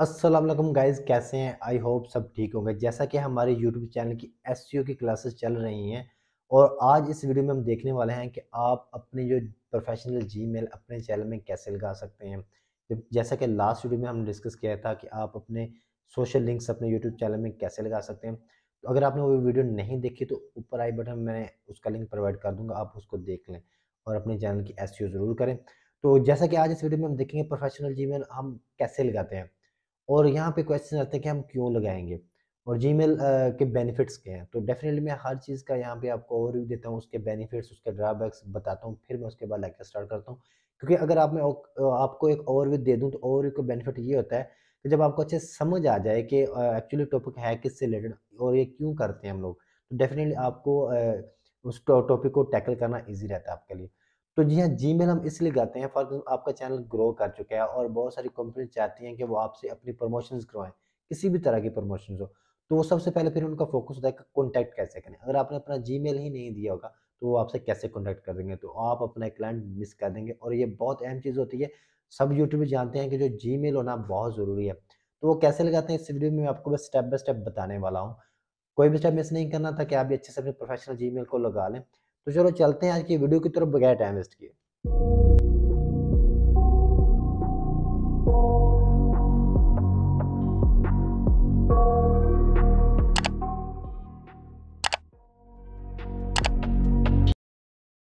Aslam guys कैसे हैं I hope सब ठीक होंगे जैसा कि हमारे यूट्यूब चैनल की एस e की क्लासेस चल रही हैं और आज इस वीडियो में हम देखने वाले हैं कि आप अपने जो प्रोफेशनल जीमेल अपने चैनल में कैसे लगा सकते हैं जैसा कि लास्ट वीडियो में हमने डिस्कस किया था कि आप अपने सोशल लिंक्स अपने यूट्यूब चैनल में कैसे लगा सकते हैं तो अगर आपने वो वीडियो नहीं देखी तो ऊपर आई बटन मैं उसका लिंक प्रोवाइड कर दूँगा आप उसको देख लें और अपने चैनल की एस e ज़रूर करें तो जैसा कि आज इस वीडियो में हम देखेंगे प्रोफेशनल मेल हम कैसे लगाते हैं और यहाँ पे क्वेश्चन आते हैं कि हम क्यों लगाएंगे और जी मेल के बेनिफिट्स क्या हैं तो डेफिनेटली मैं हर चीज़ का यहाँ पे आपको ओवरव्यू देता हूँ उसके बेनिफिट्स उसके ड्राबैक्स बताता हूँ फिर मैं उसके बाद लेक्चर स्टार्ट करता हूँ क्योंकि अगर आप मैं आपको एक ओवरव्यू दे दूँ तो ओवरव्यू का बेनिफिट ये होता है कि जब आपको अच्छे समझ आ जाए कि एक्चुअली टॉपिक है से रिलेटेड और ये क्यों करते हैं हम लोग तो डेफिनेटली आपको उस टॉपिक को टैकल करना ईजी रहता है आपके लिए तो जी हाँ जी हम इसलिए गाते हैं फॉर एग्जाम्पल आपका चैनल ग्रो कर चुका है और बहुत सारी कंपनी चाहती हैं कि वो आपसे अपनी प्रमोशंस करवाएं किसी भी तरह की प्रमोशन हो तो वो सबसे पहले फिर उनका फोकस होता है कि कॉन्टैक्ट कैसे करें अगर आपने अपना जी ही नहीं दिया होगा तो वो आपसे कैसे कॉन्टैक्ट कर देंगे तो आप अपना क्लाइंट मिस कर देंगे और ये बहुत अहम चीज़ होती है सब यूट्यूब जानते हैं कि जो जी होना बहुत ज़रूरी है तो वो कैसे लगाते हैं इस वीडियो में मैं आपको बस स्टेप बाय स्टेप बताने वाला हूँ कोई भी स्टेप मिस नहीं करना था कि आप भी अच्छे से अपने प्रोफेशनल जी को लगा लें तो चलो चलते हैं आज की वीडियो की तरफ बगैर टाइम वेस्ट किए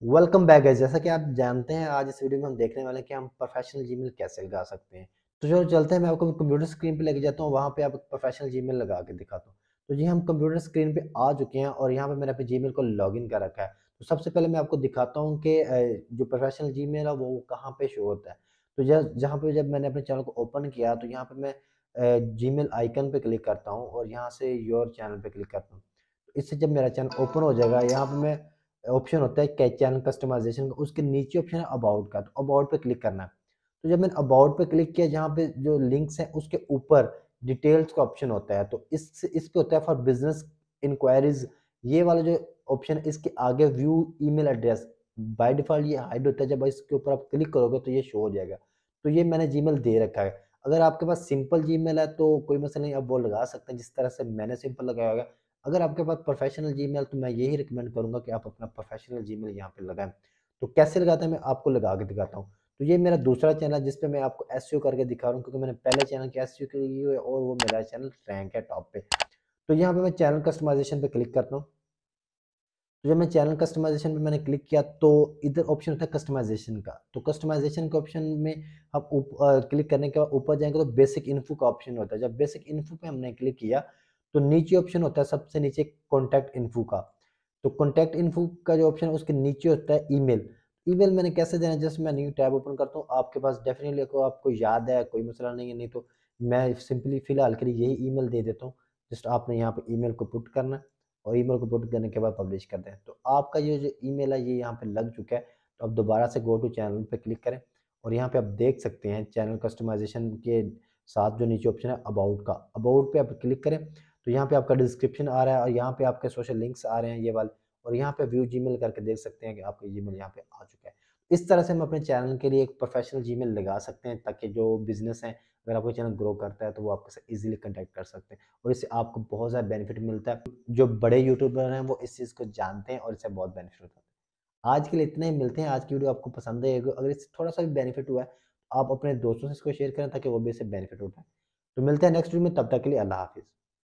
वेलकम बैक गाइस जैसा कि आप जानते हैं आज इस वीडियो में हम देखने वाले हैं कि हम प्रोफेशनल जीमेल कैसे लगा सकते हैं तो चलो चलते हैं मैं आपको कंप्यूटर स्क्रीन पे लेके जाता हूँ वहां पे आप प्रोफेशनल जीमेल लगा के दिखाता हूँ तो जी हम कंप्यूटर स्क्रीन पे आ चुके हैं और यहां पे मैंने अपने जीमेल को लॉगिन कर रखा है तो सबसे पहले मैं आपको दिखाता हूँ कि जो प्रोफेशनल जी है वो कहाँ पे शो होता है तो जब जहाँ पे जब मैंने अपने चैनल को ओपन किया तो यहाँ पे मैं जी मेल आइकन पर क्लिक करता हूँ और यहाँ से योर चैनल पे क्लिक करता हूँ तो इससे जब मेरा चैनल ओपन हो जाएगा यहाँ पे मैं ऑप्शन होता है कैच चैनल कस्टमाइजेशन का उसके नीचे ऑप्शन है अबाउट का तो अबाउट पर क्लिक करना है तो जब मैंने अबाउट पर क्लिक किया जहाँ पे जो लिंक्स हैं उसके ऊपर डिटेल्स का ऑप्शन होता है तो इस इस पर होता है फॉर बिजनेस इंक्वायरीज ये वाला जो ऑप्शन है इसके आगे view email address by default ये हाइड होता है जब इसके ऊपर आप क्लिक करोगे तो ये शो हो जाएगा तो ये मैंने जीमेल दे रखा है अगर आपके पास सिंपल जीमेल है तो कोई मसला नहीं आप वो लगा सकते हैं जिस तरह से मैंने सिंपल लगाया होगा अगर आपके पास प्रोफेशनल जीमेल तो मैं यही रिकमेंड करूँगा कि आप अपना प्रोफेशनल जी मेल यहाँ पर लगाएं तो कैसे लगाते हैं मैं आपको लगा के दिखाता हूँ तो ये मेरा दूसरा चैनल है जिसपे मैं आपको एस करके दिखा रहा हूँ क्योंकि मैंने पहले चैनल की एस की है और वो मेरा चैनल रैंक है टॉप पे तो यहाँ पे मैं चैनल कस्टमाइजेशन पे क्लिक करता हूँ तो जब मैं चैनल कस्टमाइजेशन पे मैंने क्लिक किया तो इधर ऑप्शन होता है कस्टमाइजेशन का तो कस्टमाइजेशन के ऑप्शन में हम क्लिक करने के बाद ऊपर जाएंगे तो बेसिक इन्फो का ऑप्शन होता है जब बेसिक इन्फो पे हमने क्लिक किया तो नीचे ऑप्शन होता है सबसे नीचे कॉन्टैक्ट इन्फो का तो कॉन्टैक्ट इन्फो का जो ऑप्शन है उसके नीचे होता है ई मेल मैंने कैसे देना है जस्ट मैं न्यू टैब ओपन करता हूँ आपके पास डेफिनेटली आपको याद है कोई मसला नहीं है नहीं तो मैं सिंपली फिलहाल के लिए यही मेल दे देता हूँ जस्ट आपने यहाँ पे ईमेल को पुट करना है और ईमेल को पुट करने के बाद पब्लिश कर दें तो आपका ये जो ईमेल है ये यहाँ पे लग चुका है तो आप दोबारा से गो टू चैनल पे क्लिक करें और यहाँ पे आप देख सकते हैं चैनल कस्टमाइजेशन के साथ जो नीचे ऑप्शन है अबाउट का अबाउट पे आप क्लिक करें तो यहाँ पे आपका डिस्क्रिप्शन आ रहा है और यहाँ पे आपके सोशल लिंक्स आ रहे हैं ये वाले और यहाँ पे व्यू जीमेल करके देख सकते हैं कि आपका जीमेल यहाँ पे आ चुका है इस तरह से हम अपने चैनल के लिए एक प्रोफेशनल जी लगा सकते हैं ताकि जो बिज़नेस हैं अगर आपका चैनल ग्रो करता है तो वो आपके साथ इजीली कंटेक्ट कर सकते हैं और इससे आपको बहुत ज़्यादा बेनिफिट मिलता है जो बड़े यूट्यूबर हैं वो इस चीज़ को जानते हैं और इससे बहुत बेनिफिट होता है आज के लिए इतने ही मिलते हैं आज की वीडियो आपको पसंद आएगी अगर इससे थोड़ा सा भी बेनिफिट हुआ है आप अपने दोस्तों से इसको शेयर करें ताकि वो भी इससे बेनिफिट उठाएं तो मिलते हैं नेक्स्ट वीडियो में तब तक के लिए अल्लाह हाफिज़